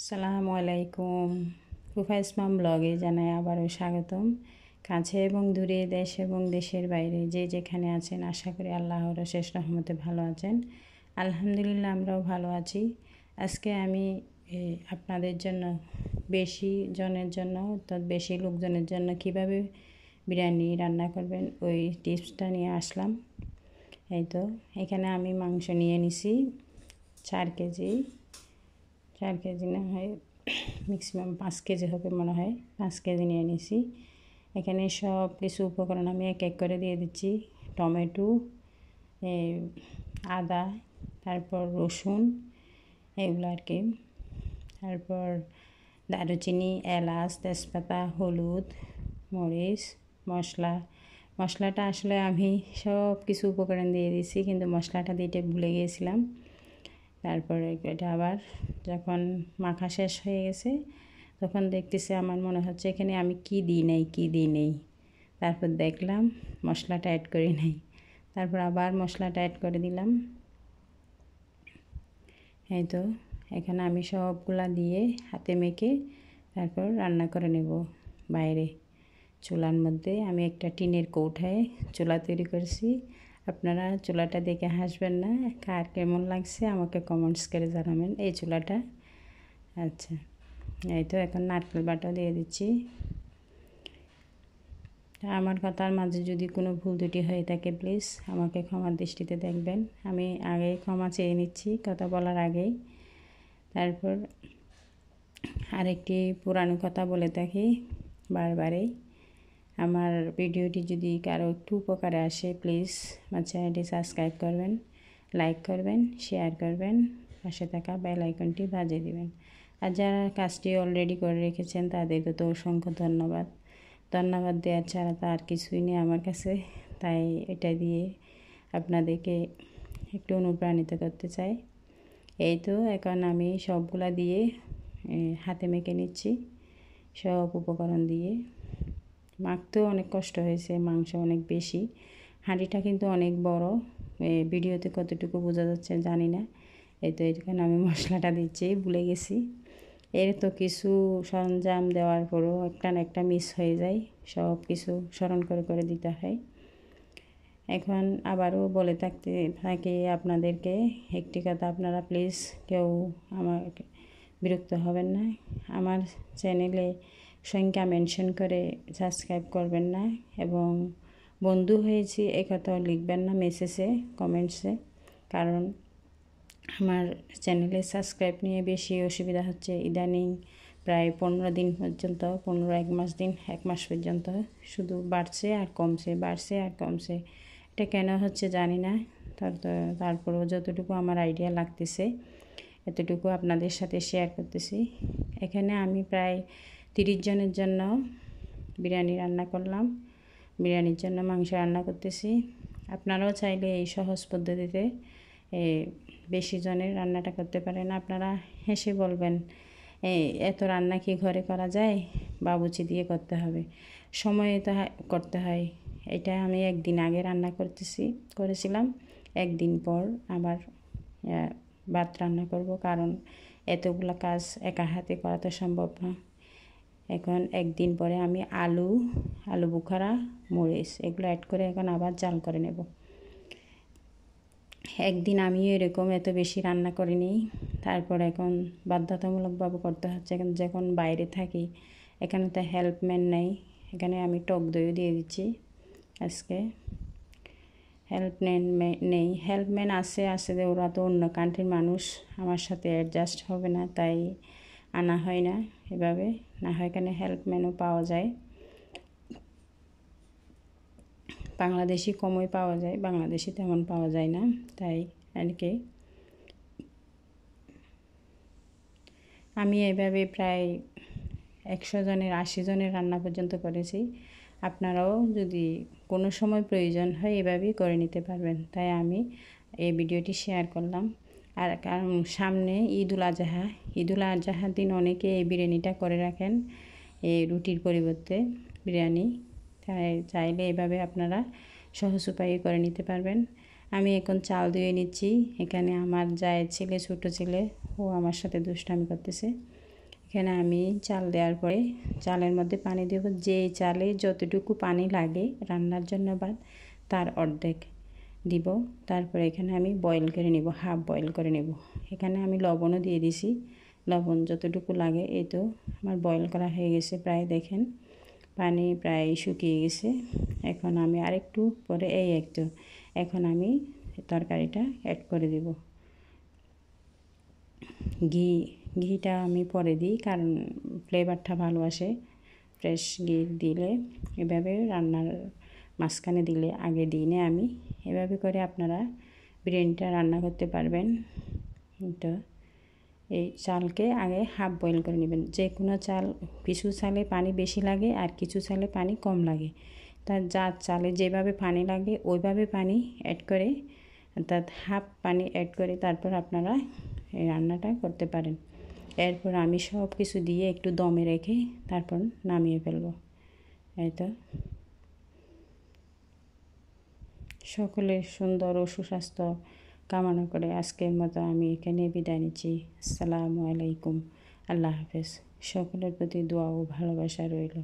আসসালামু আলাইকুম রুফা ইসমাম ব্লগে জানাই আবারও স্বাগতম কাছে এবং দূরে দেশ এবং দেশের বাইরে যে যেখানে আছেন আশা করি আল্লাহর শেষ রহমতে ভালো আছেন আলহামদুলিল্লাহ আমরাও ভালো আছি আজকে আমি আপনাদের জন্য বেশি জনের জন্য অর্থাৎ বেশি লোকজনের জন্য কিভাবে বিরিয়ানি রান্না করবেন ওই টিপসটা নিয়ে আসলাম এই তো এখানে আমি মাংস নিয়ে নিছি চার কেজি চার কেজি না হয় ম্যাক্সিমাম পাঁচ কেজি হবে মনে হয় পাঁচ কেজি নিয়ে নিছি এখানে সব কিছু উপকরণ আমি এক এক করে দিয়ে দিচ্ছি টমেটো আদা তারপর রসুন এগুলো আর কি তারপর দারুচিনি এলাচ তেজপাতা হলুদ মরিচ মশলা মশলাটা আসলে আমি সব কিছু উপকরণ দিয়ে দিয়েছি কিন্তু মশলাটা দিতে ভুলে গিয়েছিলাম তারপরে এটা আবার যখন মাখা শেষ হয়ে গেছে তখন দেখতেছি আমার মনে হচ্ছে এখানে আমি কি দিই নেই কি দিই নেই তারপর দেখলাম মশলাটা অ্যাড করি নেই তারপর আবার মশলাটা অ্যাড করে দিলাম এই তো এখানে আমি সবগুলা দিয়ে হাতে মেখে তারপর রান্না করে নেব বাইরে চুলার মধ্যে আমি একটা টিনের কৌঠায় চুলা তৈরি করেছি আপনারা চুলাটা দেখে হাসবেন না কার কেমন লাগছে আমাকে কমেন্টস করে জানাবেন এই চুলাটা আচ্ছা এই তো এখন নারকেল বাটা দিয়ে দিচ্ছি আমার কথার মাঝে যদি কোনো ভুল দুটি হয়ে থাকে প্লিজ আমাকে ক্ষমার দৃষ্টিতে দেখবেন আমি আগেই ক্ষমা চেয়ে নিচ্ছি কথা বলার আগেই তারপর আরেকটি পুরানো কথা বলে থাকি বারবারই আমার ভিডিওটি যদি কারো একটু উপকারে আসে প্লিজ আমার চ্যানেলটি সাবস্ক্রাইব করবেন লাইক করবেন শেয়ার করবেন পাশে থাকা বেল আইকনটি বাজিয়ে দিবেন আর যারা কাজটি অলরেডি করে রেখেছেন তাদেরকে তো অসংখ্য ধন্যবাদ ধন্যবাদ দেওয়ার ছাড়া তো আর কিছুই নেই আমার কাছে তাই এটা দিয়ে আপনাদেরকে একটু অনুপ্রাণিত করতে চাই এই তো এখন আমি সবগুলা দিয়ে হাতে মেখে নিচ্ছি সব উপকরণ দিয়ে মাখতেও অনেক কষ্ট হয়েছে মাংস অনেক বেশি হাঁড়িটা কিন্তু অনেক বড় ভিডিওতে কতটুকু বোঝা যাচ্ছে জানি না এই তো এখানে আমি মশলাটা দিচ্ছি ভুলে গেছি এর তো কিছু সরঞ্জাম দেওয়ার পরও একটা না একটা মিস হয়ে যায় সব কিছু স্মরণ করে করে দিতে হয় এখন আবারও বলে থাকতে থাকি আপনাদেরকে একটি কথা আপনারা প্লিজ কেউ আমাকে বিরক্ত হবেন না আমার চ্যানেলে সংখ্যা মেনশন করে সাবস্ক্রাইব করবেন না এবং বন্ধু হয়েছি এ কথাও লিখবেন না মেসেজে কমেন্টসে কারণ আমার চ্যানেলে সাবস্ক্রাইব নিয়ে বেশি অসুবিধা হচ্ছে ইদানিং প্রায় পনেরো দিন পর্যন্ত পনেরো এক মাস দিন এক মাস পর্যন্ত শুধু বাড়ছে আর কমছে বাড়ছে আর কমছে এটা কেন হচ্ছে জানি না তারপরেও যতটুকু আমার আইডিয়া লাগতেছে এতটুকু আপনাদের সাথে শেয়ার করতেছি এখানে আমি প্রায় তিরিশ জনের জন্য বিরিয়ানি রান্না করলাম বিরিয়ানির জন্য মাংস রান্না করতেছি আপনারাও চাইলে এই সহজ পদ্ধতিতে বেশি জনের রান্নাটা করতে পারেন আপনারা হেসে বলবেন এত রান্না কি ঘরে করা যায় বাবুচি দিয়ে করতে হবে সময়ে তো করতে হয় এটা আমি একদিন আগে রান্না করতেছি করেছিলাম একদিন পর আবার ভাত রান্না করব কারণ এতগুলো কাজ একা হাতে করা তো সম্ভব না এখন একদিন পরে আমি আলু আলু বুখারা মরিচ এগুলো অ্যাড করে এখন আবার জাল করে নেব একদিন আমি এরকম এত বেশি রান্না করিনি তারপর এখন বাধ্যতামূলকভাবে করতে হচ্ছে এখন যখন বাইরে থাকি এখানে তো হেল্পম্যান নেই এখানে আমি টক দইও দিয়ে দিচ্ছি আজকে হেল্পম্যান নেই হেল্পম্যান আছে আছে ওরা তো অন্য কান্ট্রির মানুষ আমার সাথে অ্যাডজাস্ট হবে না তাই আনা হয় না এভাবে না হয় এখানে হেল্পম্যানও পাওয়া যায় বাংলাদেশি কমই পাওয়া যায় বাংলাদেশি তেমন পাওয়া যায় না তাই আর কি আমি এভাবে প্রায় একশো জনের আশি জনের রান্না পর্যন্ত করেছি আপনারাও যদি কোনো সময় প্রয়োজন হয় এভাবেই করে নিতে পারবেন তাই আমি এই ভিডিওটি শেয়ার করলাম আর কারণ সামনে ঈদুল আজহা ঈদুল আজহার দিন অনেকে এই বিরিয়ানিটা করে রাখেন এই রুটির পরিবর্তে বিরিয়ানি তাই চাইলে এভাবে আপনারা সহজ উপায়ে করে নিতে পারবেন আমি এখন চাল ধুয়ে নিচ্ছি এখানে আমার যায় ছেলে ছোটো ছেলে ও আমার সাথে দুষ্টামি করতেছে এখানে আমি চাল দেওয়ার পরে চালের মধ্যে পানি দেব যে চালে যতটুকু পানি লাগে রান্নার জন্য বাদ তার অর্ধেক দিব তারপরে এখানে আমি বয়েল করে নিব হাফ বয়েল করে নেব এখানে আমি লবণও দিয়ে দিছি লবণ যতটুকু লাগে এই তো আমার বয়েল করা হয়ে গেছে প্রায় দেখেন পানি প্রায় শুকিয়ে গেছে এখন আমি আরেকটু পরে এই একটু এখন আমি তরকারিটা অ্যাড করে দেব ঘি ঘিটা আমি পরে দিই কারণ ফ্লেভারটা ভালো আসে ফ্রেশ ঘি দিলে এভাবে রান্নার মাঝখানে দিলে আগে দিই না আমি এভাবে করে আপনারা বিরিয়ানিটা রান্না করতে পারবেন তো এই চালকে আগে হাফ বয়েল করে নেবেন যে কোনো চাল কিছু চালে পানি বেশি লাগে আর কিছু চালে পানি কম লাগে তার যা চালে যেভাবে পানি লাগে ওইভাবে পানি অ্যাড করে অর্থাৎ হাফ পানি অ্যাড করে তারপর আপনারা এই রান্নাটা করতে পারেন এরপর আমি সব কিছু দিয়ে একটু দমে রেখে তারপর নামিয়ে ফেলবো এই তো সকলের সুন্দর ও সুস্বাস্থ্য কামনা করে আজকের মতো আমি এখানে বিদায় নিচ্ছি আসসালামু আলাইকুম আল্লাহ হাফেজ সকলের প্রতি দোয়া ও ভালোবাসা রইল